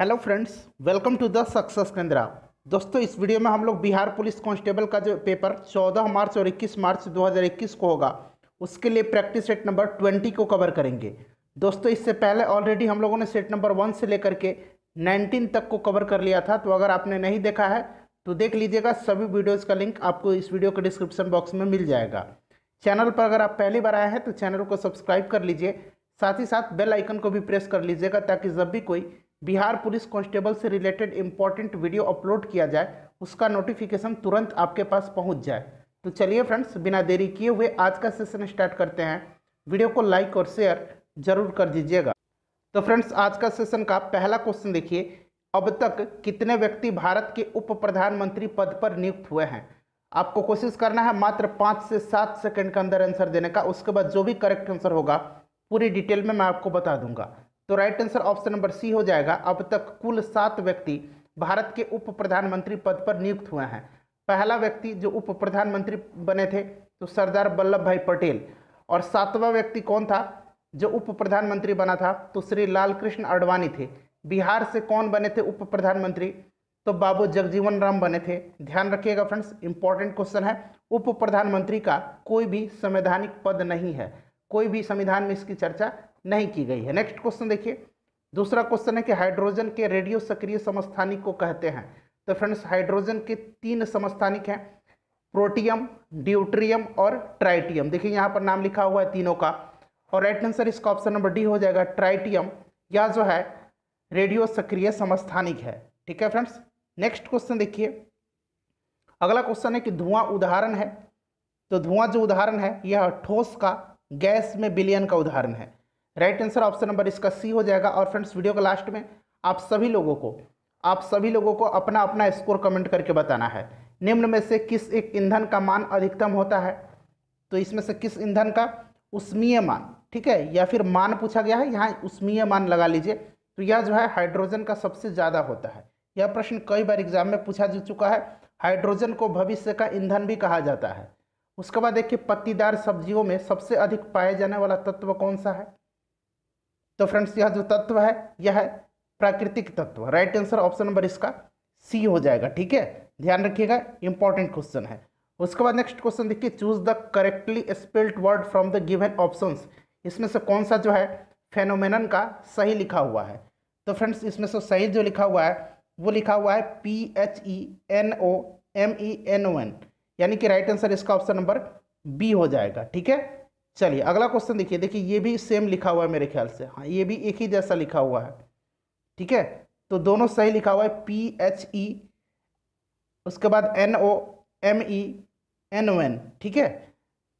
hello friends welcome to the success Kendra दोस्तों इस video में हम लोग बिहार पुलिस कांस्टेबल का जो पेपर 14 मार्च और 21 मार्च 2021 को होगा उसके लिए प्रैक्टिस सेट नंबर 20 को कवर करेंगे दोस्तों इससे पहले ऑलरेडी हम लोगों ने सेट नंबर वन से लेकर के 19 तक को कवर कर लिया था तो अगर आपने नहीं देखा है तो देख लीजिएगा सभी वीडियोज़ का लिंक आपको इस वीडियो के डिस्क्रिप्शन बॉक्स में मिल जाएगा चैनल पर अगर आप पहली बार आए हैं तो चैनल को सब्सक्राइब कर लीजिए साथ ही साथ बेल आइकन को भी प्रेस कर लीजिएगा ताकि जब भी कोई बिहार पुलिस कांस्टेबल से रिलेटेड इंपॉर्टेंट वीडियो अपलोड किया जाए उसका नोटिफिकेशन तुरंत आपके पास पहुंच जाए तो चलिए फ्रेंड्स बिना देरी किए हुए आज का सेशन स्टार्ट करते हैं वीडियो को लाइक और शेयर जरूर कर दीजिएगा तो फ्रेंड्स आज का सेशन का पहला क्वेश्चन देखिए अब तक कितने व्यक्ति भारत के उप प्रधानमंत्री पद पर नियुक्त हुए हैं आपको कोशिश करना है मात्र पाँच से सात सेकंड के अंदर आंसर देने का उसके बाद जो भी करेक्ट आंसर होगा पूरी डिटेल में मैं आपको बता दूंगा तो right answer option number C हो जाएगा अब तक कुल सात व्यक्ति भारत के उप प्रधानमंत्री पद पर नियुक्त हुए हैं पहला व्यक्ति जो उप प्रधानमंत्री बने थे तो सरदार वल्लभ भाई पटेल और सातवां व्यक्ति कौन था जो उप प्रधानमंत्री बना था तो श्री लाल कृष्ण आडवाणी थे बिहार से कौन बने थे उप प्रधानमंत्री तो बाबू जगजीवन राम बने थे ध्यान रखिएगा फ्रेंड्स इंपॉर्टेंट क्वेश्चन है उप प्रधानमंत्री का कोई भी संवैधानिक पद नहीं है कोई भी संविधान में इसकी चर्चा नहीं की गई है नेक्स्ट क्वेश्चन देखिए दूसरा क्वेश्चन है कि हाइड्रोजन के रेडियो सक्रिय समस्थानिक को कहते हैं तो फ्रेंड्स हाइड्रोजन के तीन समस्थानिक हैं प्रोटियम ड्यूट्रियम और ट्राइटियम देखिए यहाँ पर नाम लिखा हुआ है तीनों का और राइट आंसर इसका ऑप्शन नंबर डी हो जाएगा ट्राइटियम यह जो है रेडियो सक्रिय समस्थानिक है ठीक है फ्रेंड्स नेक्स्ट क्वेश्चन देखिए अगला क्वेश्चन है कि धुआं उदाहरण है तो धुआं जो उदाहरण है यह ठोस का गैस में बिलियन का उदाहरण है राइट आंसर ऑप्शन नंबर इसका सी हो जाएगा और फ्रेंड्स वीडियो के लास्ट में आप सभी लोगों को आप सभी लोगों को अपना अपना स्कोर कमेंट करके बताना है निम्न में से किस एक ईंधन का मान अधिकतम होता है तो इसमें से किस ईंधन का उष्मीय मान ठीक है या फिर मान पूछा गया है यहाँ उष्मीय मान लगा लीजिए तो यह जो है हाइड्रोजन का सबसे ज़्यादा होता है यह प्रश्न कई बार एग्जाम में पूछा जा चुका है हाइड्रोजन को भविष्य का ईंधन भी कहा जाता है उसके बाद देखिए पत्तीदार सब्जियों में सबसे अधिक पाए जाने वाला तत्व कौन सा है तो फ्रेंड्स यह जो तत्व है यह प्राकृतिक तत्व राइट आंसर ऑप्शन नंबर इसका सी हो जाएगा ठीक है ध्यान रखिएगा इंपॉर्टेंट क्वेश्चन है उसके बाद नेक्स्ट क्वेश्चन देखिए choose the correctly spelled word from the given option इसमें से कौन सा जो है फेनोमेनन का सही लिखा हुआ है तो फ्रेंड्स इसमें से सही जो लिखा हुआ है वो लिखा हुआ है P H E N O M E N O N यानी कि राइट आंसर इसका ऑप्शन नंबर बी हो जाएगा ठीक है चलिए अगला क्वेश्चन देखिए देखिए ये भी सेम लिखा हुआ है मेरे ख्याल से हाँ ये भी एक ही जैसा लिखा हुआ है ठीक है तो दोनों सही लिखा हुआ है पी एच ई उसके बाद N O M E N O N ठीक है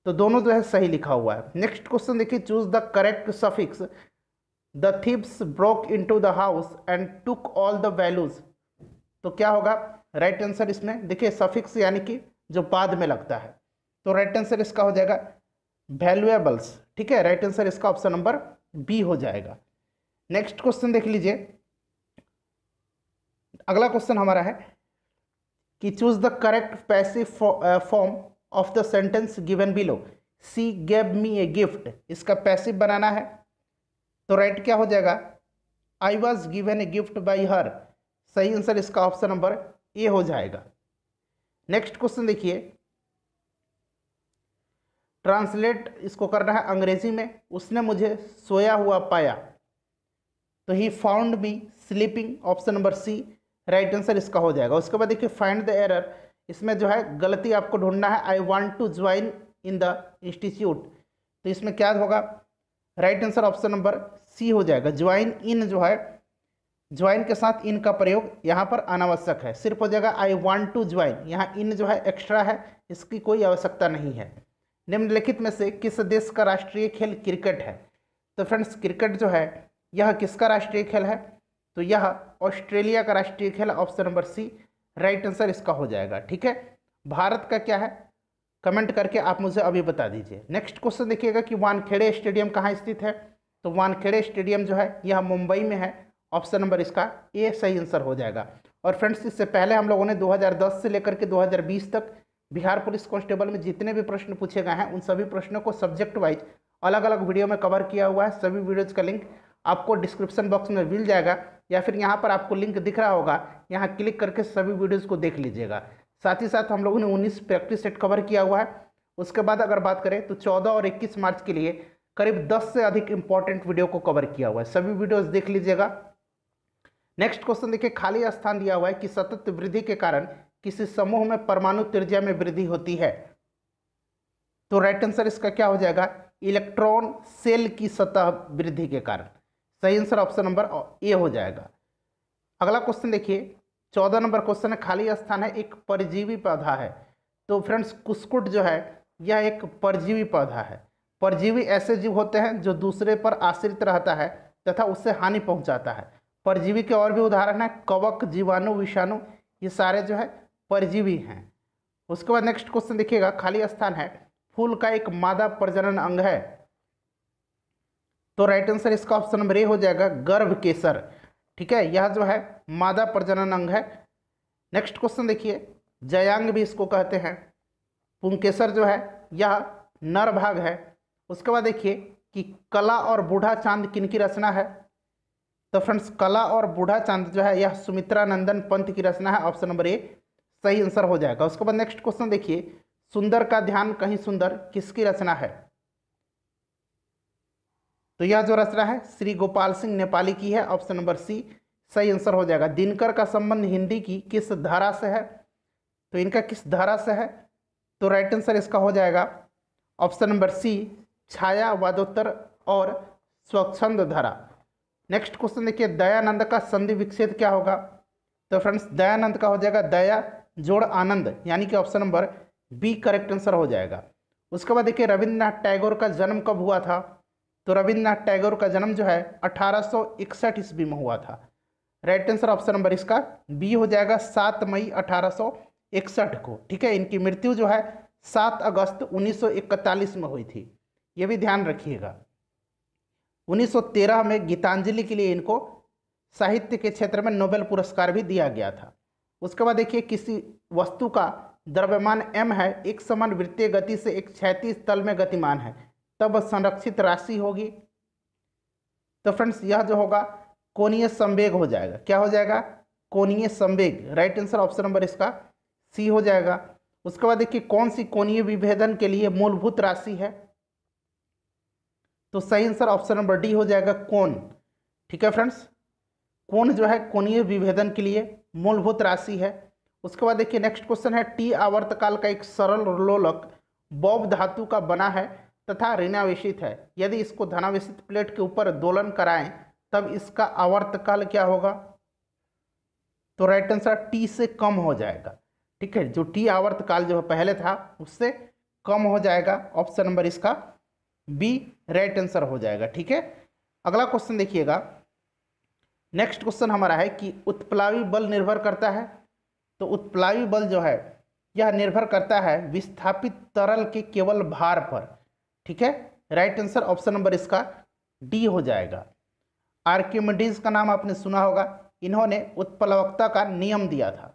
तो दोनों जो है सही लिखा हुआ है नेक्स्ट क्वेश्चन देखिए choose the correct suffix the thieves broke into the house and took all the values तो क्या होगा राइट right आंसर इसमें देखिए सफिक्स यानी कि जो बाद में लगता है तो राइट right आंसर इसका हो जाएगा वैल्यूएबल्स ठीक है राइट आंसर इसका ऑप्शन नंबर बी हो जाएगा नेक्स्ट क्वेश्चन देख लीजिए अगला क्वेश्चन हमारा है कि choose the correct passive form of the sentence given below she gave me a gift इसका पैसिव बनाना है तो राइट क्या हो जाएगा I was given a gift by her सही आंसर इसका ऑप्शन नंबर ए हो जाएगा नेक्स्ट क्वेश्चन देखिए ट्रांसलेट इसको करना है अंग्रेजी में उसने मुझे सोया हुआ पाया तो he found me sleeping option number C right answer इसका हो जाएगा उसके बाद देखिए फाइंड द एरर इसमें जो है गलती आपको ढूंढना है I want to join in the institute तो इसमें क्या होगा right answer option number C हो जाएगा ज्वाइन इन जो है ज्वाइन के साथ इन का प्रयोग यहाँ पर अनावश्यक है सिर्फ हो जाएगा आई वॉन्ट टू ज्वाइन यहाँ इन जो है एक्स्ट्रा है इसकी कोई आवश्यकता नहीं है निम्नलिखित में से किस देश का राष्ट्रीय खेल क्रिकेट है तो फ्रेंड्स क्रिकेट जो है यह किसका राष्ट्रीय खेल है तो यह ऑस्ट्रेलिया का राष्ट्रीय खेल option number C right answer इसका हो जाएगा ठीक है भारत का क्या है कमेंट करके आप मुझे अभी बता दीजिए नेक्स्ट क्वेश्चन देखिएगा कि वानखेड़े स्टेडियम कहाँ स्थित है तो वानखेड़े स्टेडियम जो है यह मुंबई में है ऑप्शन नंबर इसका ए सही आंसर हो जाएगा और फ्रेंड्स इससे पहले हम लोगों ने 2010 से लेकर के 2020 तक बिहार पुलिस कांस्टेबल में जितने भी प्रश्न पूछे गए हैं उन सभी प्रश्नों को सब्जेक्ट वाइज अलग अलग वीडियो में कवर किया हुआ है सभी वीडियोज़ का लिंक आपको डिस्क्रिप्शन बॉक्स में मिल जाएगा या फिर यहाँ पर आपको लिंक दिख रहा होगा यहाँ क्लिक करके सभी वीडियोज़ को देख लीजिएगा साथ ही साथ हम लोगों ने उन्नीस प्रैक्टिस सेट कवर किया हुआ है उसके बाद अगर बात करें तो चौदह और इक्कीस मार्च के लिए करीब दस से अधिक इंपॉर्टेंट वीडियो को कवर किया हुआ है सभी वीडियोज़ देख लीजिएगा नेक्स्ट क्वेश्चन देखिए खाली स्थान दिया हुआ है कि सतत वृद्धि के कारण किसी समूह में परमाणु त्रिज्या में वृद्धि होती है तो राइट आंसर इसका क्या हो जाएगा इलेक्ट्रॉन सेल की सतह वृद्धि के कारण सही आंसर ऑप्शन नंबर ए हो जाएगा अगला क्वेश्चन देखिए चौदह नंबर क्वेश्चन है खाली स्थान है एक परजीवी पौधा है तो फ्रेंड्स कुस्कुट जो है यह एक परजीवी पौधा है परजीवी ऐसे जीव होते हैं जो दूसरे पर आश्रित रहता है तथा उससे हानि पहुंचाता है परजीवी के और भी उदाहरण है कवक जीवाणु विषाणु ये सारे जो है परजीवी हैं उसके बाद नेक्स्ट क्वेश्चन देखिएगा खाली स्थान है फूल का एक मादा प्रजनन अंग है तो राइट आंसर इसका ऑप्शन नंबर ए हो जाएगा गर्भ केसर ठीक है यह जो है मादा प्रजनन अंग है नेक्स्ट क्वेश्चन देखिए जयांग भी इसको कहते हैं पुंकेसर जो है यह नर भाग है उसके बाद देखिए कि कला और बूढ़ा चांद किन की रचना है तो फ्रेंड्स कला और बूढ़ा चांद जो है यह सुमित्रा नंदन पंथ की रचना है ऑप्शन नंबर ए सही आंसर हो जाएगा उसके बाद नेक्स्ट क्वेश्चन देखिए सुंदर का ध्यान कहीं सुंदर किसकी रचना है तो यह जो रचना है श्री गोपाल सिंह नेपाली की है ऑप्शन नंबर सी सही आंसर हो जाएगा दिनकर का संबंध हिंदी की किस धारा से है तो इनका किस धारा से है तो राइट आंसर इसका हो जाएगा ऑप्शन नंबर सी छाया वादोत्तर और स्वच्छंद धारा नेक्स्ट क्वेश्चन देखिए दयानंद का संधि विक्षेद क्या होगा तो फ्रेंड्स दयानंद का हो जाएगा दया जोड़ आनंद यानी कि option number B correct answer हो जाएगा उसके बाद देखिए रविंद्रनाथ टैगोर का जन्म कब हुआ था तो रविंद्रनाथ टैगोर का जन्म जो है अठारह ईस्वी में हुआ था राइट आंसर ऑप्शन नंबर इसका बी हो जाएगा सात मई अठारह को ठीक है इनकी मृत्यु जो है सात अगस्त 1941 में हुई थी ये भी ध्यान रखिएगा 1913 में गीतांजलि के लिए इनको साहित्य के क्षेत्र में नोबेल पुरस्कार भी दिया गया था उसके बाद देखिए किसी वस्तु का द्रव्यमान m है एक समान वृत्तीय गति से एक क्षैतिज तल में गतिमान है तब संरक्षित राशि होगी तो फ्रेंड्स यह जो होगा कोणीय संवेग हो जाएगा क्या हो जाएगा कोणीय संवेग राइट आंसर ऑप्शन नंबर इसका सी हो जाएगा उसके बाद देखिए कौन सी कोणीय विभेदन के लिए मूलभूत राशि है तो सही आंसर ऑप्शन नंबर डी हो जाएगा कोण ठीक है फ्रेंड्स कोण जो है कोणीय विभेदन के लिए मूलभूत राशि है उसके बाद देखिए नेक्स्ट क्वेश्चन है टी आवर्तकाल का एक सरल लोलक बौब धातु का बना है तथा ऋणावेशित है यदि इसको धनावेशित प्लेट के ऊपर दोलन कराएं तब इसका आवर्तकाल क्या होगा तो राइट आंसर टी से कम हो जाएगा ठीक है जो टी आवर्तकाल जो पहले था उससे कम हो जाएगा ऑप्शन नंबर इसका बी राइट आंसर हो जाएगा ठीक है अगला क्वेश्चन देखिएगा नेक्स्ट क्वेश्चन हमारा है कि उत्प्लावी बल निर्भर करता है तो उत्प्लावी बल जो है यह निर्भर करता है विस्थापित तरल के केवल भार पर ठीक है राइट आंसर ऑप्शन नंबर इसका डी हो जाएगा आर्क्यूमिडीज का नाम आपने सुना होगा इन्होंने उत्प्लवकता का नियम दिया था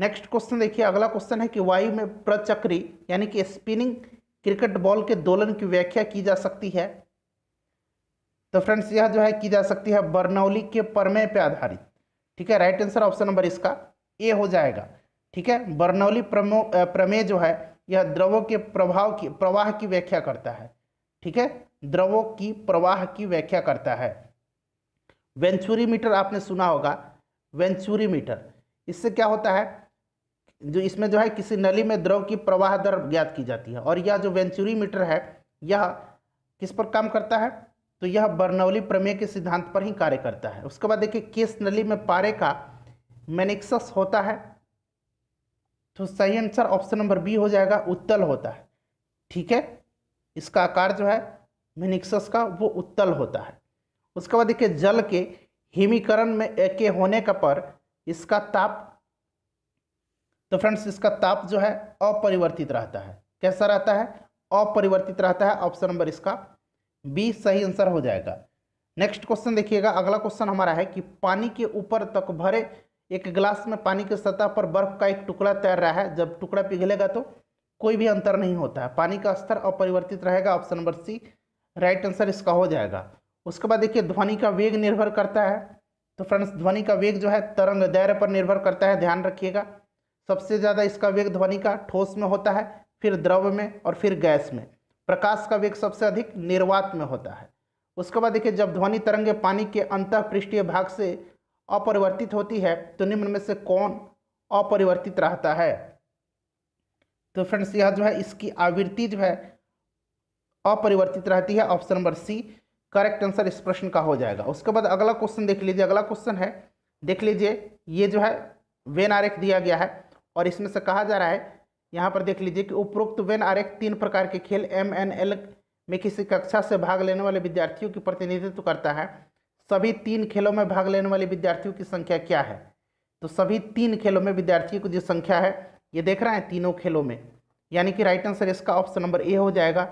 नेक्स्ट क्वेश्चन देखिए अगला क्वेश्चन है कि वायु में प्रचक्री यानी कि स्पिनिंग क्रिकेट बॉल के दोलन की व्याख्या की जा सकती है तो फ्रेंड्स यह जो है की जा सकती है बर्नौली के प्रमेय पर आधारित ठीक है राइट आंसर ऑप्शन नंबर इसका ए हो जाएगा ठीक है बर्नौली प्रमेय जो है यह द्रवों के प्रभाव की प्रवाह की व्याख्या करता है ठीक है द्रवों की प्रवाह की व्याख्या करता है वेंचुरी मीटर आपने सुना होगा वेंचुरी मीटर इससे क्या होता है जो इसमें जो है किसी नली में द्रव की प्रवाह दर ज्ञात की जाती है और यह जो वेंचुरी मीटर है यह किस पर काम करता है तो यह बर्नौली प्रमेय के सिद्धांत पर ही कार्य करता है उसके बाद देखिए केस नली में पारे का मेनिक्सस होता है तो सही आंसर ऑप्शन नंबर बी हो जाएगा उत्तल होता है ठीक है इसका आकार जो है मेनिक्सस का वो उत्तल होता है उसके बाद देखिए जल के हिमीकरण में एक होने का पर इसका ताप तो फ्रेंड्स इसका ताप जो है अपरिवर्तित रहता है कैसा रहता है अपरिवर्तित रहता है ऑप्शन नंबर इसका बी सही आंसर हो जाएगा नेक्स्ट क्वेश्चन देखिएगा अगला क्वेश्चन हमारा है कि पानी के ऊपर तक भरे एक गिलास में पानी की सतह पर बर्फ का एक टुकड़ा तैर रहा है जब टुकड़ा पिघलेगा तो कोई भी अंतर नहीं होता है पानी का स्तर अपरिवर्तित रहेगा option number C right answer इसका हो जाएगा उसके बाद देखिए ध्वनि का वेग निर्भर करता है तो फ्रेंड्स ध्वनि का वेग जो है तरंग दैर्य पर निर्भर करता है ध्यान रखिएगा सबसे ज़्यादा इसका वेग ध्वनि का ठोस में होता है फिर द्रव में और फिर गैस में प्रकाश का वेग सबसे अधिक निर्वात में होता है उसके बाद देखिए जब ध्वनि तरंगे पानी के अंत पृष्ठीय भाग से अपरिवर्तित होती है तो निम्न में से कौन अपरिवर्तित रहता है तो फ्रेंड्स यह जो है इसकी आवृत्ति जो है अपरिवर्तित रहती है option number C correct answer इस प्रश्न का हो जाएगा उसके बाद अगला क्वेश्चन देख लीजिए अगला क्वेश्चन है देख लीजिए ये जो है वेन आरेख दिया गया है और इसमें से कहा जा रहा है यहाँ पर देख लीजिए कि उपरोक्त वेन आर एक तीन प्रकार के खेल एम एन एल में किसी कक्षा से भाग लेने वाले विद्यार्थियों की प्रतिनिधित्व करता है सभी तीन खेलों में भाग लेने वाले विद्यार्थियों की संख्या क्या है तो सभी तीन खेलों में विद्यार्थियों की जो संख्या है ये देख रहे हैं तीनों खेलों में यानी कि राइट आंसर इसका ऑप्शन नंबर ए हो जाएगा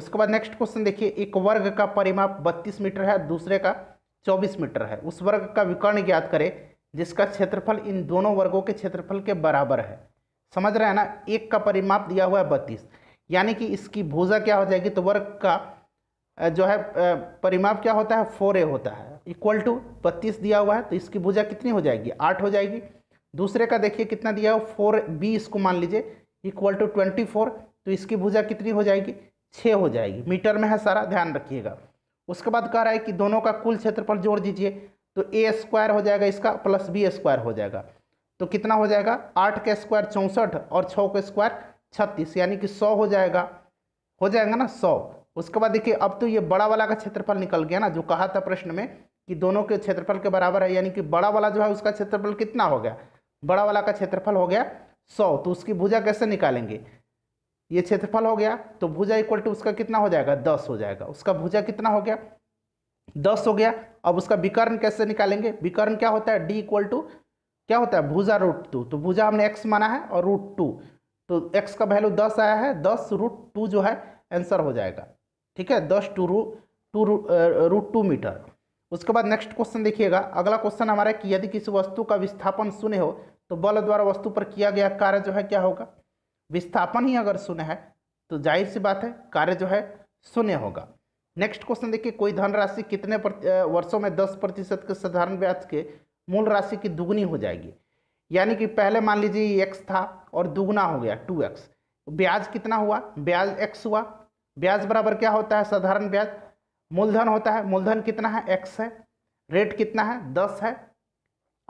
उसके बाद नेक्स्ट क्वेश्चन देखिए एक वर्ग का परिमाप 32 मीटर है दूसरे का 24 मीटर है उस वर्ग का विकर्ण ज्ञात करें जिसका क्षेत्रफल इन दोनों वर्गों के क्षेत्रफल के बराबर है समझ रहे हैं ना एक का परिमाप दिया हुआ है बत्तीस यानी कि इसकी भूजा क्या हो जाएगी तो वर्ग का जो है परिमाप क्या होता है फोर ए होता है इक्वल टू बत्तीस दिया हुआ है तो इसकी भूजा कितनी हो जाएगी आठ हो जाएगी दूसरे का देखिए कितना दिया हुआ फोर बी इसको मान लीजिए इक्वल टू ट्वेंटी फोर तो इसकी भुजा कितनी हो जाएगी छः हो जाएगी मीटर में है सारा ध्यान रखिएगा उसके बाद कह रहा है कि दोनों का कुल क्षेत्रफल जोड़ दीजिए तो ए स्क्वायर हो जाएगा इसका प्लस बी स्क्वायर हो जाएगा तो कितना हो जाएगा आठ के स्क्वायर चौंसठ और छः के स्क्वायर छत्तीस यानी कि सौ हो जाएगा हो जाएगा ना सौ उसके बाद देखिए अब तो ये बड़ा वाला का क्षेत्रफल निकल गया ना जो कहा था प्रश्न में कि दोनों के क्षेत्रफल के बराबर है यानी कि बड़ा वाला जो है उसका क्षेत्रफल कितना हो गया बड़ा वाला का क्षेत्रफल हो गया सौ तो उसकी भुजा कैसे निकालेंगे ये क्षेत्रफल हो गया तो भुजा इक्वल टू उसका कितना हो जाएगा दस हो जाएगा उसका भुजा कितना हो गया दस हो गया अब उसका विकर्ण कैसे निकालेंगे विकर्ण क्या होता है डी इक्वल टू क्या होता है भुजा रूट टू तो भुजा हमने एक्स माना है और रूट टू तो एक्स का वैल्यू दस आया है दस रूट टू जो है आंसर हो जाएगा ठीक है दस टू रू टू रूट टू मीटर उसके बाद नेक्स्ट क्वेश्चन देखिएगा अगला क्वेश्चन हमारा है कि यदि किसी वस्तु का विस्थापन सुने हो तो बल द्वारा वस्तु पर किया गया कार्य जो है क्या होगा विस्थापन ही अगर सुने है तो जाहिर सी बात है कार्य जो है शून्य होगा नेक्स्ट क्वेश्चन देखिए कोई धनराशि कितने वर्षों में दस प्रतिशत के साधारण ब्याज के मूल राशि की दुगनी हो जाएगी यानी कि पहले मान लीजिए एक्स था और दुगना हो गया टू एक्स ब्याज कितना हुआ ब्याज एक्स हुआ ब्याज बराबर क्या होता है साधारण ब्याज मूलधन होता है मूलधन कितना है एक्स है रेट कितना है दस है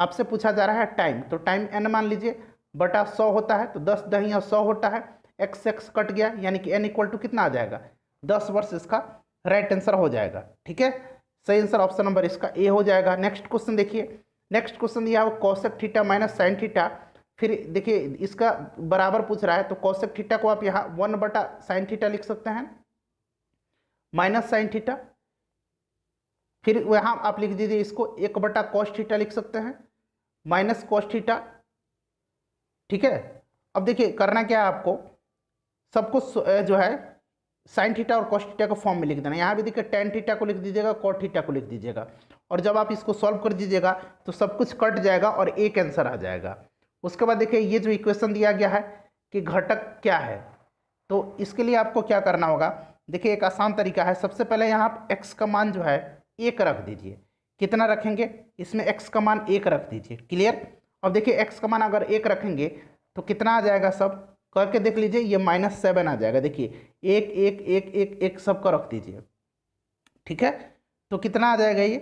आपसे पूछा जा रहा है टाइम तो टाइम एन मान लीजिए बटा सौ होता है तो दस दही और सौ होता है एक्स एक्स कट गया यानी कि एन इक्वल टू कितना आ जाएगा दस वर्ष इसका राइट आंसर हो जाएगा ठीक है सही आंसर ऑप्शन नंबर इसका ए हो जाएगा नेक्स्ट क्वेश्चन देखिए नेक्स्ट क्वेश्चन दिया हुआ cos theta minus sine theta फिर देखिए इसका बराबर पूछ रहा है तो कौशक थीटा को आप यहाँ वन बटा साइन थीटा लिख सकते हैं माइनस साइन थीटा फिर यहाँ आप लिख दीजिए इसको एक बटा कॉस थीटा लिख सकते हैं माइनस कॉस थीटा ठीक है अब देखिए करना क्या है आपको सबको जो है साइन थीटा और कॉस थीटा को फॉर्म में लिख देना यहाँ भी देखिए टेन थीटा को लिख दीजिएगा कॉट थीटा को लिख दीजिएगा और जब आप इसको सॉल्व कर दीजिएगा तो सब कुछ कट जाएगा और एक आंसर आ जाएगा उसके बाद देखिए ये जो इक्वेशन दिया गया है कि घटक क्या है तो इसके लिए आपको क्या करना होगा देखिए एक आसान तरीका है सबसे पहले यहाँ आप एक्स का मान जो है एक रख दीजिए कितना रखेंगे इसमें एक्स का मान एक रख दीजिए क्लियर अब देखिए एक्स का मान अगर एक रखेंगे तो कितना आ जाएगा सब करके देख लीजिए ये माइनस सेवन आ जाएगा देखिए एक एक एक एक एक का रख दीजिए ठीक है तो कितना आ जाएगा ये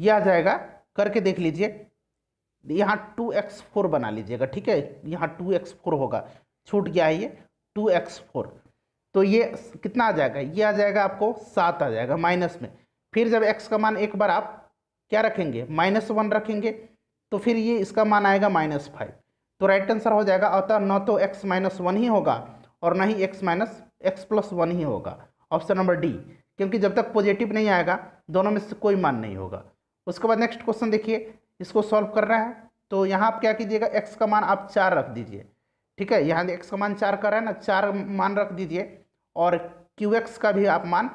ये आ जाएगा करके देख लीजिए यहाँ टू एक्स फोर बना लीजिएगा ठीक है यहाँ टू एक्स फोर होगा छूट गया है ये टू एक्स फोर तो ये कितना आ जाएगा ये आ जाएगा आपको सात आ जाएगा माइनस में फिर जब एक्स का मान एक बार आप क्या रखेंगे माइनस वन रखेंगे तो फिर ये इसका मान आएगा माइनस फाइव तो राइट आंसर हो जाएगा अतः न तो एक्स माइनस वन ही होगा और न ही X minus X plus one ही होगा ऑप्शन नंबर डी क्योंकि जब तक पॉजिटिव नहीं आएगा दोनों में से कोई मान नहीं होगा उसके बाद नेक्स्ट क्वेश्चन देखिए इसको सॉल्व करना है तो यहाँ आप क्या कीजिएगा एक्स का मान आप चार रख दीजिए ठीक है यहाँ एक्स का मान चार कर रहा है ना चार मान रख दीजिए और क्यू एक्स का भी आप मान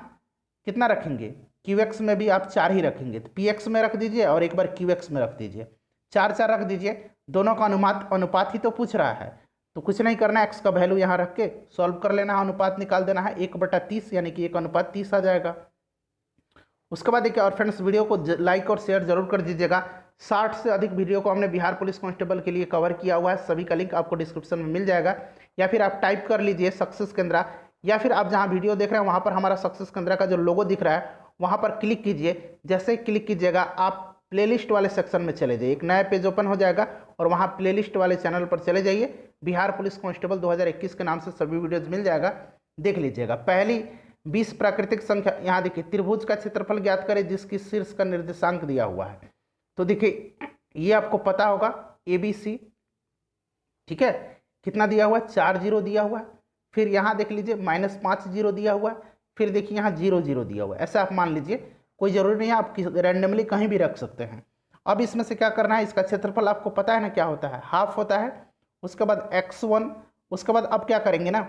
कितना रखेंगे क्यू एक्स में भी आप चार ही रखेंगे तो पी एक्स में रख दीजिए और एक बार क्यू एक्स में रख दीजिए चार चार रख दीजिए दोनों का अनुमात अनुपात ही तो पूछ रहा है तो कुछ नहीं करना है एक्स का वैल्यू यहाँ रख के सॉल्व कर लेना है अनुपात निकाल देना है एक बटा तीस यानी कि एक अनुपात तीस आ जाएगा उसके बाद देखिए और फ्रेंड्स वीडियो को लाइक और शेयर जरूर कर दीजिएगा साठ से अधिक वीडियो को हमने बिहार पुलिस कांस्टेबल के लिए कवर किया हुआ है सभी का लिंक आपको डिस्क्रिप्शन में मिल जाएगा या फिर आप टाइप कर लीजिए सक्सेस केंद्रा या फिर आप जहाँ वीडियो देख रहे हैं वहाँ पर हमारा सक्सेस केंद्रा का जो लोगो दिख रहा है वहाँ पर क्लिक कीजिए जैसे क्लिक कीजिएगा आप प्ले वाले सेक्शन में चले जाइए एक नया पेज ओपन हो जाएगा और वहाँ प्ले वाले चैनल पर चले जाइए बिहार पुलिस कांस्टेबल दो के नाम से सभी वीडियोज़ मिल जाएगा देख लीजिएगा पहली बीस प्राकृतिक संख्या यहाँ देखिए त्रिभुज का क्षेत्रफल ज्ञात करें जिसकी शीर्ष का निर्देशांक दिया हुआ है तो देखिए ये आपको पता होगा ए बी सी ठीक है कितना दिया हुआ है चार जीरो दिया हुआ है फिर यहाँ देख लीजिए माइनस पाँच जीरो दिया हुआ है फिर देखिए यहाँ जीरो जीरो दिया हुआ है ऐसा आप मान लीजिए कोई ज़रूरी नहीं है आप रैंडमली कहीं भी रख सकते हैं अब इसमें से क्या करना है इसका क्षेत्रफल आपको पता है ना क्या होता है हाफ होता है उसके बाद एक्स वन उसके बाद अब क्या करेंगे ना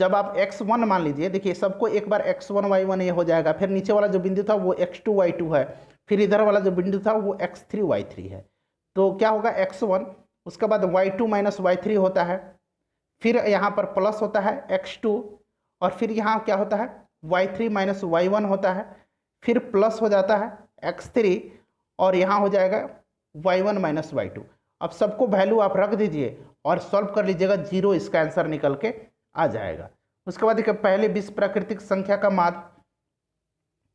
जब आप एक्स वन मान लीजिए देखिए सबको एक बार एक्स वन वाई वन ये हो जाएगा फिर नीचे वाला जो बिंदु था वो एक्स टू वाई टू है फिर इधर वाला जो बिंदु था वो एक्स थ्री वाई थ्री है तो क्या होगा एक्स वन उसके बाद Y two minus Y three होता है फिर यहाँ पर प्लस होता है एक्स टू और फिर यहाँ क्या होता है Y three minus Y one होता है फिर प्लस हो जाता है एक्स थ्री और यहाँ हो जाएगा Y one minus Y two अब सबको वैल्यू आप रख दीजिए और सॉल्व कर लीजिएगा जीरो इसका आंसर निकल के आ जाएगा उसके बाद देखिए पहले बीस प्राकृतिक संख्या का मात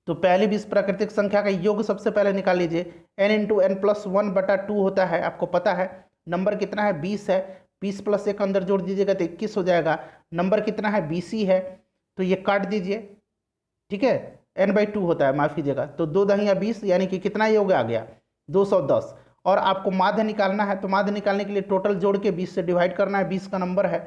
तो पहले बीस प्राकृतिक संख्या का योग सबसे पहले निकाल लीजिए N into N plus one बटा टू होता है आपको पता है नंबर कितना है बीस है बीस प्लस एक अंदर जोड़ दीजिएगा तो इक्कीस हो जाएगा नंबर कितना है बीस ही है तो ये काट दीजिए ठीक है एन बाई टू होता है माफ़ कीजिएगा तो दो दहिया बीस यानी कि कितना योग आ गया दो सौ दस और आपको माध्य निकालना है तो माध्य निकालने के लिए टोटल जोड़ के बीस से डिवाइड करना है बीस का नंबर है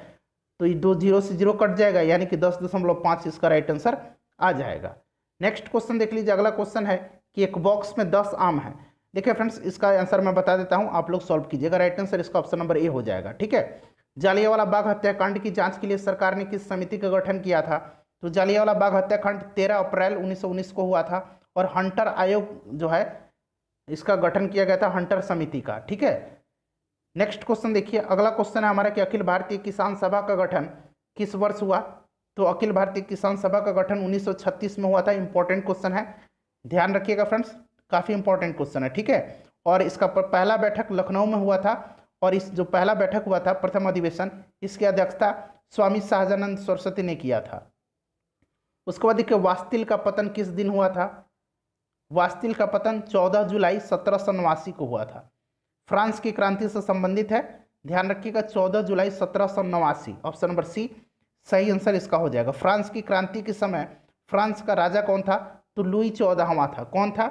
तो ये दो जीरो से जीरो कट जाएगा यानी कि दस दशमलव पाँच इसका राइट आंसर आ जाएगा नेक्स्ट क्वेश्चन देख लीजिए अगला क्वेश्चन है कि एक बॉक्स में दस आम है देखिए फ्रेंड्स इसका आंसर मैं बता देता हूँ आप लोग सॉल्व कीजिएगा राइट आंसर इसका ऑप्शन नंबर ए हो जाएगा ठीक है जालियावाला बाघ हत्याकांड की जाँच के लिए सरकार ने किस समिति का गठन किया था तो जालियावाला बाघ हत्याकांड तेरह अप्रैल उन्नीस को हुआ था और हंटर आयोग जो है इसका गठन किया गया था हंटर समिति का ठीक है नेक्स्ट क्वेश्चन देखिए अगला क्वेश्चन है हमारा कि अखिल भारतीय किसान सभा का गठन किस वर्ष हुआ तो अखिल भारतीय किसान सभा का गठन 1936 में हुआ था इंपॉर्टेंट क्वेश्चन है ध्यान रखिएगा फ्रेंड्स काफ़ी इंपॉर्टेंट क्वेश्चन है ठीक है और इसका पहला बैठक लखनऊ में हुआ था और इस जो पहला बैठक हुआ था प्रथम अधिवेशन इसकी अध्यक्षता स्वामी शाहजानंद सरस्वती ने किया था उसके बाद देखिए वास्तिल का पतन किस दिन हुआ था वास्तिल का पतन चौदह जुलाई सत्रह को हुआ था फ्रांस की क्रांति से संबंधित है ध्यान रखिएगा चौदह जुलाई सत्रह सौ नवासी ऑप्शन नंबर सी सही आंसर इसका हो जाएगा फ्रांस की क्रांति के समय फ्रांस का राजा कौन था तो लुई चौदहवा था कौन था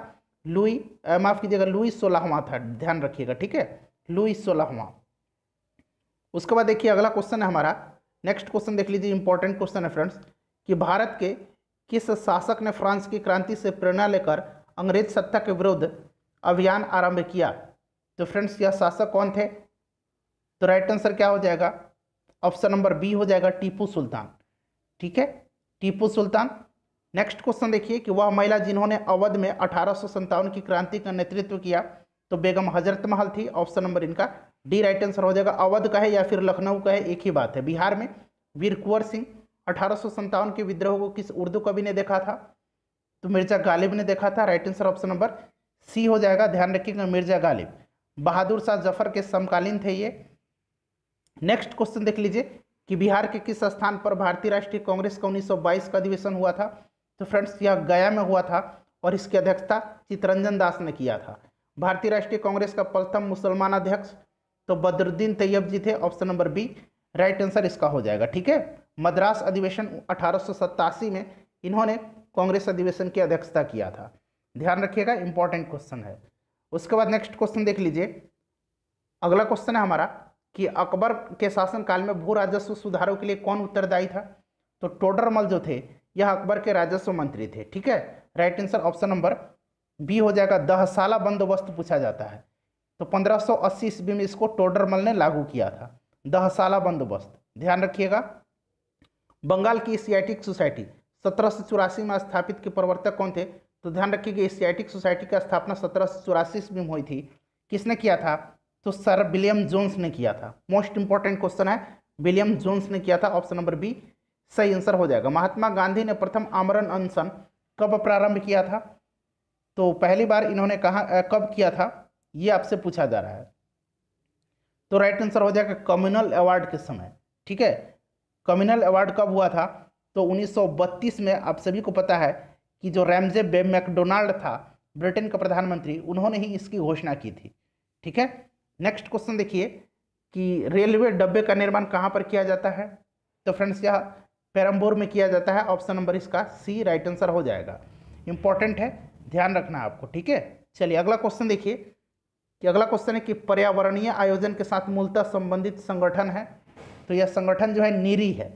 लुई माफ कीजिएगा लुई सोलहवा था ध्यान रखिएगा ठीक है लुई सोलहवा उसके बाद देखिए अगला क्वेश्चन है हमारा नेक्स्ट क्वेश्चन देख लीजिए इंपॉर्टेंट क्वेश्चन है फ्रेंड्स कि भारत के किस शासक ने फ्रांस की क्रांति से प्रेरणा लेकर अंग्रेज सत्ता के विरुद्ध अभियान आरंभ किया तो फ्रेंड्स यह शासक कौन थे तो राइट आंसर क्या हो जाएगा ऑप्शन नंबर बी हो जाएगा टीपू सुल्तान ठीक है टीपू सुल्तान नेक्स्ट क्वेश्चन देखिए कि वह महिला जिन्होंने अवध में अठारह की क्रांति का नेतृत्व किया तो बेगम हजरत महल थी ऑप्शन नंबर इनका डी राइट आंसर हो जाएगा अवध का है या फिर लखनऊ का है एक ही बात है बिहार में वीर कुंवर सिंह अठारह के विद्रोह को किस उर्दू कवि ने देखा था तो मिर्जा गालिब ने देखा था right answer option number C हो जाएगा ध्यान रखिएगा मिर्जा गालिब बहादुर शाह जफर के समकालीन थे ये नेक्स्ट क्वेश्चन देख लीजिए कि बिहार के किस स्थान पर भारतीय राष्ट्रीय कांग्रेस का 1922 का अधिवेशन हुआ था तो फ्रेंड्स यह गया में हुआ था और इसकी अध्यक्षता चितरंजन दास ने किया था भारतीय राष्ट्रीय कांग्रेस का प्रथम मुसलमान अध्यक्ष तो बदरुद्दीन तैयब जी थे option number B right answer इसका हो जाएगा ठीक है मद्रास अधिवेशन अठारह में इन्होंने कांग्रेस अधिवेशन की अध्यक्षता किया था ध्यान रखिएगा इंपॉर्टेंट क्वेश्चन है उसके बाद नेक्स्ट क्वेश्चन देख लीजिए अगला क्वेश्चन है हमारा कि अकबर के शासनकाल में भू राजस्व सुधारों के लिए कौन उत्तरदायी था तो टोडरमल जो थे यह अकबर के राजस्व मंत्री थे ठीक है right answer option number B हो जाएगा दहसाला बंदोबस्त पूछा जाता है तो 1580 ईस्वी में इसको टोडरमल ने लागू किया था दहशाला बंदोबस्त ध्यान रखिएगा बंगाल की सियाटिक सोसाइटी सत्रह में स्थापित के प्रवर्तक कौन थे तो ध्यान रखिए कि एशियाटिक सोसाइटी का स्थापना सत्रह में हुई थी किसने किया था तो सर विलियम जोन्स ने किया था मोस्ट इंपॉर्टेंट क्वेश्चन है विलियम जोन्स ने किया था ऑप्शन नंबर बी सही आंसर हो जाएगा महात्मा गांधी ने प्रथम आमरण अनशन कब प्रारंभ किया था तो पहली बार इन्होंने कहा आ, कब किया था ये आपसे पूछा जा रहा है तो राइट आंसर हो जाएगा कम्युनल अवार्ड के समय ठीक है कम्युनल अवार्ड कब हुआ था तो 1932 में आप सभी को पता है कि जो रैमजे बे मैकडोनाल्ड था ब्रिटेन का प्रधानमंत्री उन्होंने ही इसकी घोषणा की थी ठीक है नेक्स्ट क्वेश्चन देखिए कि रेलवे डब्बे का निर्माण कहाँ पर किया जाता है तो फ्रेंड्स यह पैरम्बोर में किया जाता है ऑप्शन नंबर इसका सी राइट आंसर हो जाएगा इंपॉर्टेंट है ध्यान रखना आपको ठीक है चलिए अगला क्वेश्चन देखिए कि अगला क्वेश्चन है कि पर्यावरणीय आयोजन के साथ मूलतः संबंधित संगठन है तो यह संगठन जो है नीरी है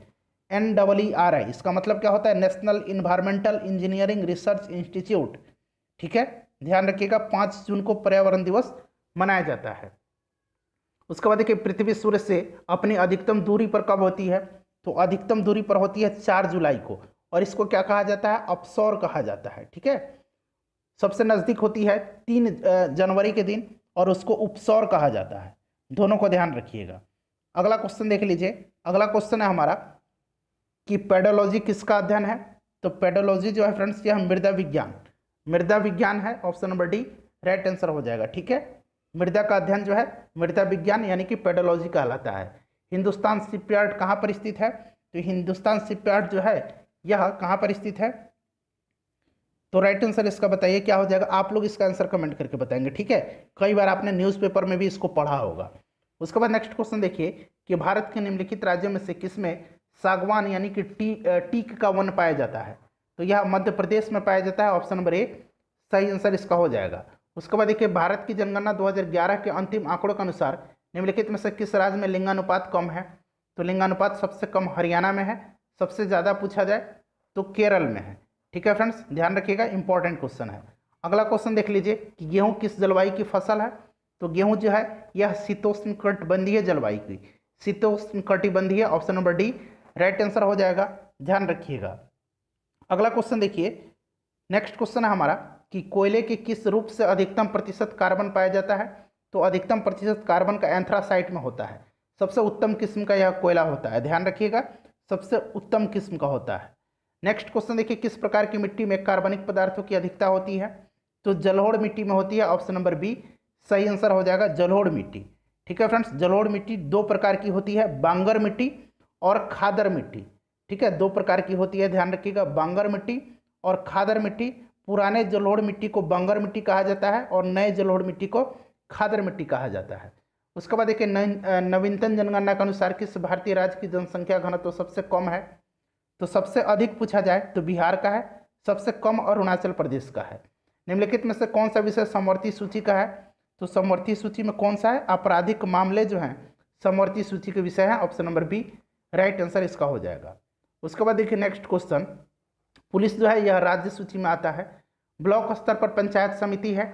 N double E R I इसका मतलब क्या होता है national environmental engineering research institute ठीक है ध्यान रखिएगा पाँच जून को पर्यावरण दिवस मनाया जाता है उसके बाद देखिए पृथ्वी सूर्य से अपनी अधिकतम दूरी पर कब होती है तो अधिकतम दूरी पर होती है चार जुलाई को और इसको क्या कहा जाता है अपसौर कहा जाता है ठीक है सबसे नज़दीक होती है तीन जनवरी के दिन और उसको उपसौर कहा जाता है दोनों को ध्यान रखिएगा अगला क्वेश्चन देख लीजिए अगला क्वेश्चन है हमारा कि पेडोलॉजी किसका अध्ययन है तो पेडोलॉजी जो है फ्रेंड्स यह मृदा विज्ञान मृदा विज्ञान है option number D right answer हो जाएगा ठीक है मृदा का अध्ययन जो है मृदा विज्ञान यानी कि पेडोलॉजी कहलाता है हिंदुस्तान शिपयार्ड कहाँ पर स्थित है तो हिंदुस्तान शिपयार्ड जो है यह कहाँ पर स्थित है तो राइट आंसर इसका बताइए क्या हो जाएगा आप लोग इसका आंसर कमेंट करके बताएंगे ठीक है कई बार आपने न्यूज़पेपर में भी इसको पढ़ा होगा उसके बाद नेक्स्ट क्वेश्चन देखिए कि भारत के निम्नलिखित राज्यों में से किस में सागवान यानी कि टी टीक का वन पाया जाता है तो यह मध्य प्रदेश में पाया जाता है ऑप्शन नंबर ए सही आंसर इसका हो जाएगा उसके बाद देखिए भारत की जनगणना 2011 के अंतिम आंकड़ों के अनुसार निम्नलिखित में से किस राज्य में लिंगानुपात कम है तो लिंगानुपात सबसे कम हरियाणा में है सबसे ज़्यादा पूछा जाए तो केरल में है ठीक है फ्रेंड्स ध्यान रखिएगा इंपॉर्टेंट क्वेश्चन है अगला क्वेश्चन देख लीजिए कि गेहूँ किस जलवायु की फसल है तो गेहूँ जो है यह शीतोष्ण कटिबंधीय जलवायु की शीतोष्ण कटिबंधीय option number D right answer हो जाएगा ध्यान रखिएगा अगला क्वेश्चन देखिए नेक्स्ट क्वेश्चन है हमारा कि कोयले के किस रूप से अधिकतम प्रतिशत कार्बन पाया जाता है तो अधिकतम प्रतिशत कार्बन का एंथ्रासाइट में होता है सबसे उत्तम किस्म का यह कोयला होता है ध्यान रखिएगा सबसे उत्तम किस्म का होता है नेक्स्ट क्वेश्चन देखिए किस प्रकार की मिट्टी में कार्बनिक पदार्थों की अधिकता होती है तो जलोढ़ मिट्टी में होती है ऑप्शन नंबर बी सही आंसर हो जाएगा जलोढ़ मिट्टी ठीक है फ्रेंड्स जलोढ़ मिट्टी दो प्रकार की होती है बांगर मिट्टी और खादर मिट्टी ठीक है दो प्रकार की होती है ध्यान रखिएगा बांगर मिट्टी और खादर मिट्टी पुराने जलोढ़ मिट्टी को बांगर मिट्टी कहा जाता है और नए जलोढ़ मिट्टी को खादर मिट्टी कहा जाता है उसके बाद देखिए नवीनतम जनगणना के अनुसार किस भारतीय राज्य की जनसंख्या घनत्व तो सबसे कम है तो सबसे अधिक पूछा जाए तो बिहार का है सबसे कम अरुणाचल प्रदेश का है निम्नलिखित में से कौन सा विषय समवर्ती सूची का है तो समवर्ती सूची में कौन सा है आपराधिक मामले जो हैं समवर्ती सूची के विषय हैं option number B right answer इसका हो जाएगा उसके बाद देखिए नेक्स्ट क्वेश्चन पुलिस जो है यह राज्य सूची में आता है ब्लॉक स्तर पर पंचायत समिति है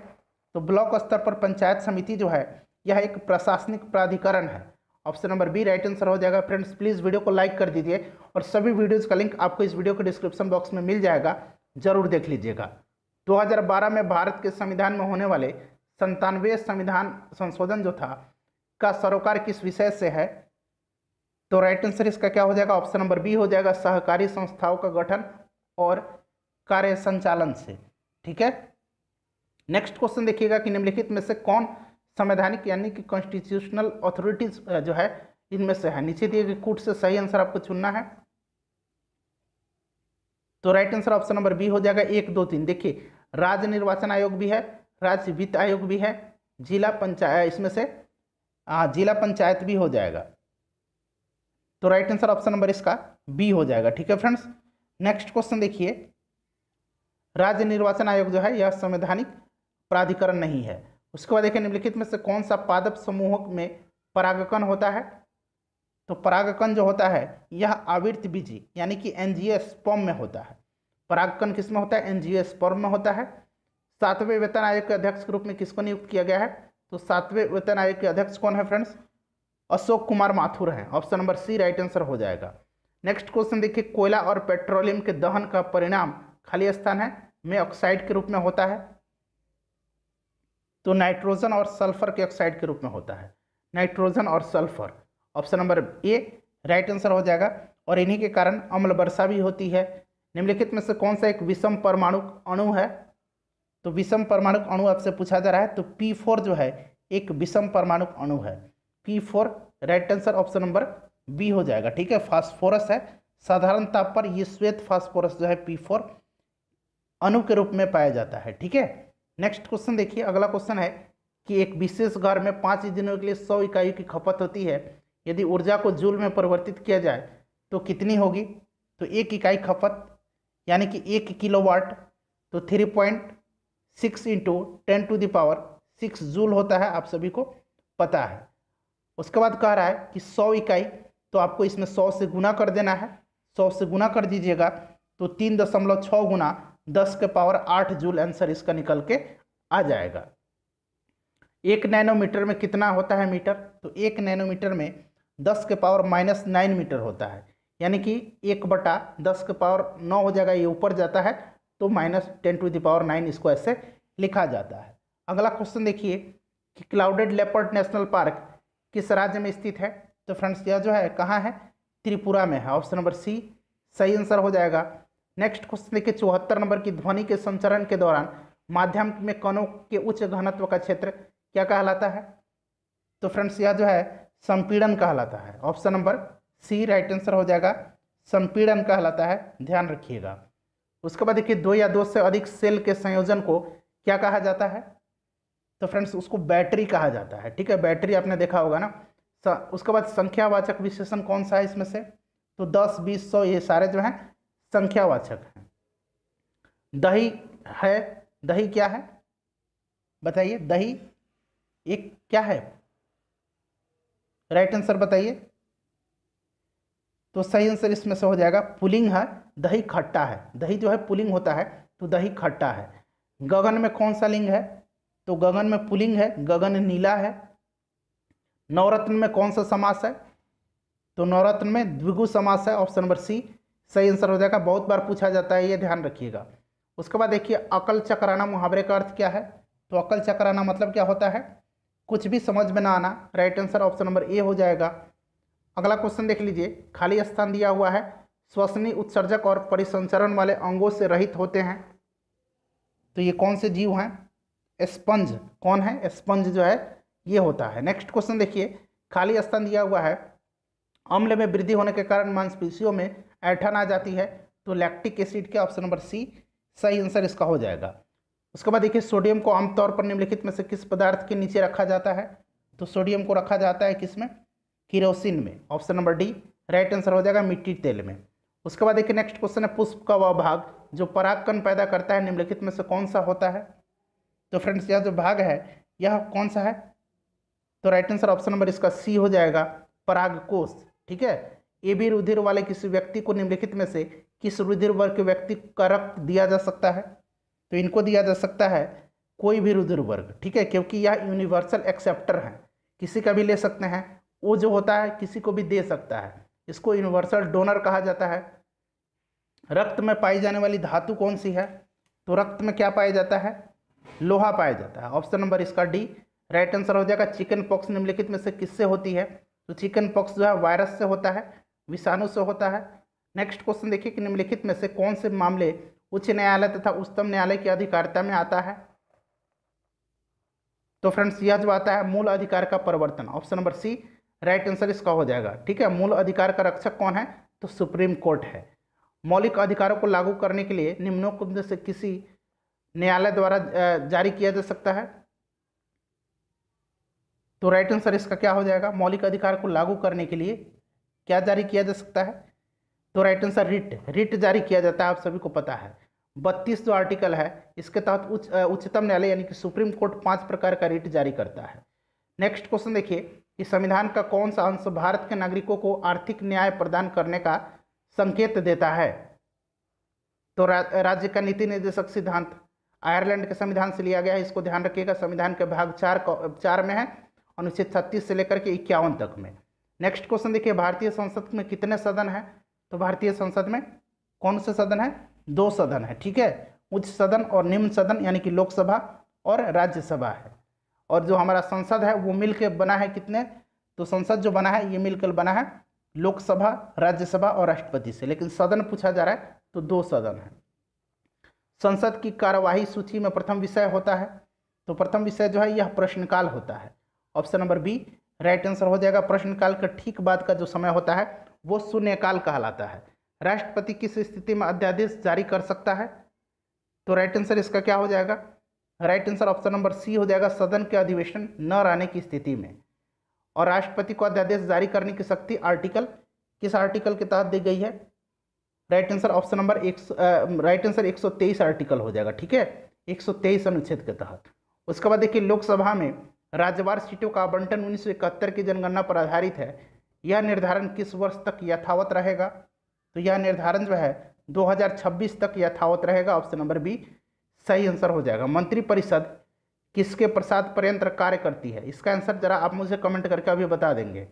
तो ब्लॉक स्तर पर पंचायत समिति जो है यह एक प्रशासनिक प्राधिकरण है option number B right answer हो जाएगा फ्रेंड्स प्लीज़ वीडियो को लाइक कर दीजिए और सभी वीडियोज़ का लिंक आपको इस वीडियो के डिस्क्रिप्शन बॉक्स में मिल जाएगा जरूर देख लीजिएगा 2012 में भारत के संविधान में होने वाले संतानवे संविधान संशोधन जो था का सरोकार किस विषय से है तो राइट आंसर इसका क्या हो जाएगा ऑप्शन नंबर बी हो जाएगा सहकारी संस्थाओं का गठन और कार्य संचालन से ठीक है नेक्स्ट क्वेश्चन देखिएगा कि निम्नलिखित में से कौन संवैधानिक यानी कि कॉन्स्टिट्यूशनल अथॉरिटीज जो है इनमें से है नीचे दिए गए कूट से सही आंसर आपको चुनना है तो right answer option number B हो जाएगा एक दो तीन देखिए राज्य निर्वाचन आयोग भी है राज्य वित्त आयोग भी है जिला पंचायत इसमें से जिला पंचायत भी हो जाएगा तो राइट आंसर ऑप्शन नंबर इसका बी हो जाएगा ठीक है फ्रेंड्स नेक्स्ट क्वेश्चन देखिए राज्य निर्वाचन आयोग जो है यह संवैधानिक प्राधिकरण नहीं है उसके बाद देखिए निम्नलिखित में से कौन सा पादप समूह में परागकन होता है तो परागकन जो होता है यह आवृत्त बीजी यानी कि एनजीओ स्पर्म में होता है परागकन किस में होता है एनजीओ स्पर्म में होता है सातवें वेतन आयोग के अध्यक्ष के रूप में किसको नियुक्त किया गया है तो सातवें वेतन आयोग के अध्यक्ष कौन है फ्रेंड्स अशोक कुमार माथुर हैं option number C right answer हो जाएगा नेक्स्ट क्वेश्चन देखिए कोयला और पेट्रोलियम के दहन का परिणाम खाली स्थान है में ऑक्साइड के रूप में होता है तो नाइट्रोजन और सल्फर के ऑक्साइड के रूप में होता है नाइट्रोजन और sulphur option number A right answer हो जाएगा और इन्हीं के कारण अम्ल वर्षा भी होती है निम्नलिखित में से कौन सा एक विषम परमाणु अणु है तो विषम परमाणु अणु आपसे पूछा जा रहा है तो पी फोर जो है एक विषम परमाणु अणु है P four right answer option number B हो जाएगा ठीक है फास्फोरस है साधारण ताप पर यह श्वेत फास्फोरस जो है पी फोर अनु के रूप में पाया जाता है ठीक है नेक्स्ट क्वेश्चन देखिए अगला क्वेश्चन है कि एक विशेष घर में पाँच दिनों के लिए सौ इकाइयों की खपत होती है यदि ऊर्जा को जूल में परिवर्तित किया जाए तो कितनी होगी तो एक इकाई खपत यानी कि एक किलो तो three point six into ten to the power six joule होता है आप सभी को पता है उसके बाद कह रहा है कि सौ इकाई तो आपको इसमें सौ से गुना कर देना है सौ से गुना कर दीजिएगा तो तीन दशमलव छः गुना दस के पावर आठ जूल आंसर इसका निकल के आ जाएगा एक नैनोमीटर में कितना होता है मीटर तो एक नैनोमीटर में दस के पावर माइनस नाइन मीटर होता है यानी कि एक बटा दस के पावर नौ हो जाएगा ये ऊपर जाता है तो minus ten to the power nine इसको ऐसे लिखा जाता है अगला क्वेश्चन देखिए कि क्लाउडेड लेपर्ड नेशनल पार्क किस राज्य में स्थित है तो फ्रेंड्स यह जो है कहाँ है त्रिपुरा में है ऑप्शन नंबर सी सही आंसर हो जाएगा नेक्स्ट क्वेश्चन देखिए चौहत्तर नंबर की ध्वनि के संचरण के दौरान माध्यम में कणों के उच्च घनत्व का क्षेत्र क्या कहलाता है तो फ्रेंड्स यह जो है संपीड़न कहलाता है option number C right answer हो जाएगा संपीड़न कहलाता है ध्यान रखिएगा उसके बाद देखिए दो या दो से अधिक सेल के संयोजन को क्या कहा जाता है तो फ्रेंड्स उसको बैटरी कहा जाता है ठीक है बैटरी आपने देखा होगा ना उसके बाद संख्यावाचक विशेषण कौन सा है इसमें से तो दस बीस सौ ये सारे जो हैं संख्यावाचक हैं दही है दही क्या है बताइए दही एक क्या है राइट आंसर बताइए तो सही आंसर इसमें से हो जाएगा पुलिंग है दही खट्टा है दही जो है पुलिंग होता है तो दही खट्टा है गगन में कौन सा लिंग है तो गगन में पुलिंग है गगन नीला है नवरत्न में कौन सा समास है तो नवरत्न में द्विगु समास है ऑप्शन नंबर सी सही आंसर हो जाएगा बहुत बार पूछा जाता है ये ध्यान रखिएगा उसके बाद देखिए अकल चक्राना मुहावरे का अर्थ क्या है तो अकल चक्राना मतलब क्या होता है कुछ भी समझ में ना आना right answer option number A हो जाएगा अगला क्वेश्चन देख लीजिए खाली स्थान दिया हुआ है श्वसनी उत्सर्जक और परिसंचरण वाले अंगों से रहित होते हैं तो ये कौन से जीव हैं स्पंज कौन है स्पंज जो है ये होता है नेक्स्ट क्वेश्चन देखिए खाली स्तन दिया हुआ है अम्ल में वृद्धि होने के कारण मांसपेशियों में ऐठन आ जाती है तो लैक्टिक एसिड के ऑप्शन नंबर सी सही आंसर इसका हो जाएगा उसके बाद देखिए सोडियम को आमतौर पर निम्नलिखित में से किस पदार्थ के नीचे रखा जाता है तो सोडियम को रखा जाता है किस में किरोसिन में option number D right answer हो जाएगा मिट्टी तेल में उसके बाद देखिए नेक्स्ट क्वेश्चन है पुष्प का वह भाग जो परागकन पैदा करता है निम्नलिखित में से कौन सा होता है तो फ्रेंड्स यह जो भाग है यह कौन सा है तो राइट आंसर ऑप्शन नंबर इसका सी हो जाएगा पराग कोष ठीक है ए भी रुधिर वाले किसी व्यक्ति को निम्नलिखित में से किस रुधिर वर्ग के व्यक्ति का रक्त दिया जा सकता है तो इनको दिया जा सकता है कोई भी रुधिर वर्ग ठीक है क्योंकि यह यूनिवर्सल एक्सेप्टर है किसी का भी ले सकते हैं वो जो होता है किसी को भी दे सकता है इसको यूनिवर्सल डोनर कहा जाता है रक्त में पाई जाने वाली धातु कौन सी है तो रक्त में क्या पाया जाता है लोहा पाया जाता है ऑप्शन नंबर इसका डी राइट आंसर हो जाएगा चिकन पॉक्स निम्नलिखित में से किससे होती है तो चिकन पॉक्स जो है वायरस से होता है विषाणु से होता है नेक्स्ट क्वेश्चन देखिए कि निम्नलिखित में से कौन से मामले उच्च न्यायालय तथा उच्चतम न्यायालय की अधिकारिता में आता है तो फ्रेंड्स यह जो आता है मूल अधिकार का परिवर्तन option number C right answer इसका हो जाएगा ठीक है मूल अधिकार का रक्षक कौन है तो सुप्रीम कोर्ट है मौलिक अधिकारों को लागू करने के लिए निम्नोक्त में से किसी न्यायालय द्वारा जारी किया जा सकता है तो राइट आंसर इसका क्या हो जाएगा मौलिक अधिकार को लागू करने के लिए क्या जारी किया जा सकता है तो राइट आंसर रिट रिट जारी किया जाता है आप सभी को पता है बत्तीस जो आर्टिकल है इसके तहत उच्च उच्चतम न्यायालय यानी कि सुप्रीम कोर्ट पांच प्रकार का रिट जारी करता है नेक्स्ट क्वेश्चन देखिए कि संविधान का कौन सा अंश भारत के नागरिकों को आर्थिक न्याय प्रदान करने का संकेत देता है तो रा, राज्य का नीति निर्देशक सिद्धांत आयरलैंड के संविधान से लिया गया है इसको ध्यान रखिएगा संविधान के भाग चार चार में है अनुच्छेद छत्तीस से लेकर के इक्यावन तक में नेक्स्ट क्वेश्चन देखिए भारतीय संसद में कितने सदन हैं तो भारतीय संसद में कौन से सदन है दो सदन है ठीक है उच्च सदन और निम्न सदन यानी कि लोकसभा और राज्यसभा है और जो हमारा संसद है वो मिलकर बना है कितने तो संसद जो बना है ये मिलकर बना है लोकसभा राज्यसभा और राष्ट्रपति से लेकिन सदन पूछा जा रहा है तो दो सदन है संसद की कार्यवाही सूची में प्रथम विषय होता है तो प्रथम विषय जो है यह प्रश्नकाल होता है option number B right answer हो जाएगा प्रश्नकाल का ठीक बाद का जो समय होता है वो शून्यकाल कहलाता है राष्ट्रपति किस स्थिति में अध्यादेश जारी कर सकता है तो राइट आंसर इसका क्या हो जाएगा right answer option number C हो जाएगा सदन के अधिवेशन न रहने की स्थिति में और राष्ट्रपति को अध्यादेश जारी करने की शक्ति आर्टिकल किस आर्टिकल के तहत दी गई है राइट आंसर ऑप्शन नंबर एक राइट आंसर 123 आर्टिकल हो जाएगा ठीक है 123 अनुच्छेद के तहत उसके बाद देखिए लोकसभा में राज्यवार सीटों का आवंटन उन्नीस की जनगणना पर आधारित है यह निर्धारण किस वर्ष तक यथावत रहेगा तो यह निर्धारण जो है 2026 तक यथावत रहेगा ऑप्शन नंबर बी सही आंसर हो जाएगा मंत्रिपरिषद किसके प्रसाद पर्यंत्र कार्य करती है इसका आंसर जरा आप मुझे कमेंट करके अभी बता देंगे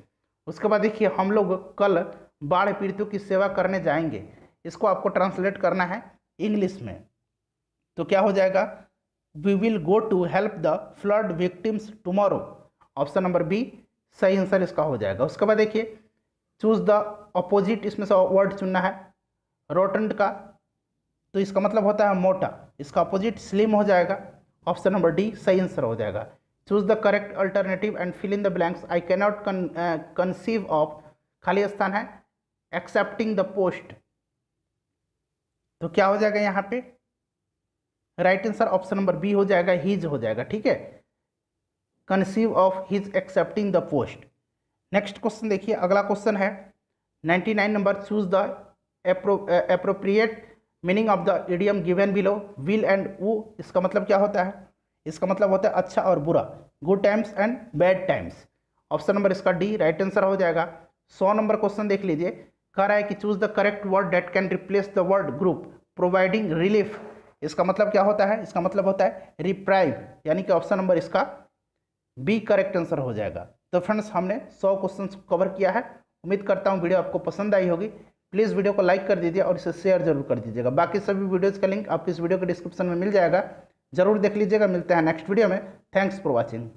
उसके बाद देखिए हम लोग कल बाढ़ पीड़ितों की सेवा करने जाएंगे इसको आपको ट्रांसलेट करना है इंग्लिश में तो क्या हो जाएगा we will go to help the flood victims tomorrow option number B सही आंसर इसका हो जाएगा उसके बाद देखिए चूज द अपोजिट इसमें से वर्ड चुनना है रोटेंट का तो इसका मतलब होता है मोटा इसका अपोजिट स्लिम हो जाएगा ऑप्शन नंबर डी सही आंसर हो जाएगा choose the correct alternative and fill in the blanks I cannot conceive of खाली स्थान है एक्सेप्टिंग द पोस्ट तो क्या हो जाएगा यहाँ पे right answer option number B हो जाएगा हिज हो जाएगा ठीक है conceive of his excepting the post next question देखिए अगला क्वेश्चन है 99 number choose the appropriate meaning of the idiom given below weal and woe इसका मतलब क्या होता है इसका मतलब होता है अच्छा और बुरा good times and bad times option number इसका डी राइट आंसर हो जाएगा सौ नंबर क्वेश्चन देख लीजिए कह रहा है कि choose the correct word that can replace the word group providing relief इसका मतलब क्या होता है इसका मतलब होता है रिप्राइव यानी कि ऑप्शन नंबर इसका बी करेक्ट आंसर हो जाएगा तो फ्रेंड्स हमने सौ क्वेश्चन कवर किया है उम्मीद करता हूँ वीडियो आपको पसंद आई होगी प्लीज़ वीडियो को लाइक कर दीजिए और इसे शेयर जरूर कर दीजिएगा बाकी सभी वीडियोज़ का लिंक आपको इस वीडियो के डिस्क्रिप्शन में मिल जाएगा जरूर देख लीजिएगा मिलते हैं नेक्स्ट वीडियो में थैंक्स फॉर वॉचिंग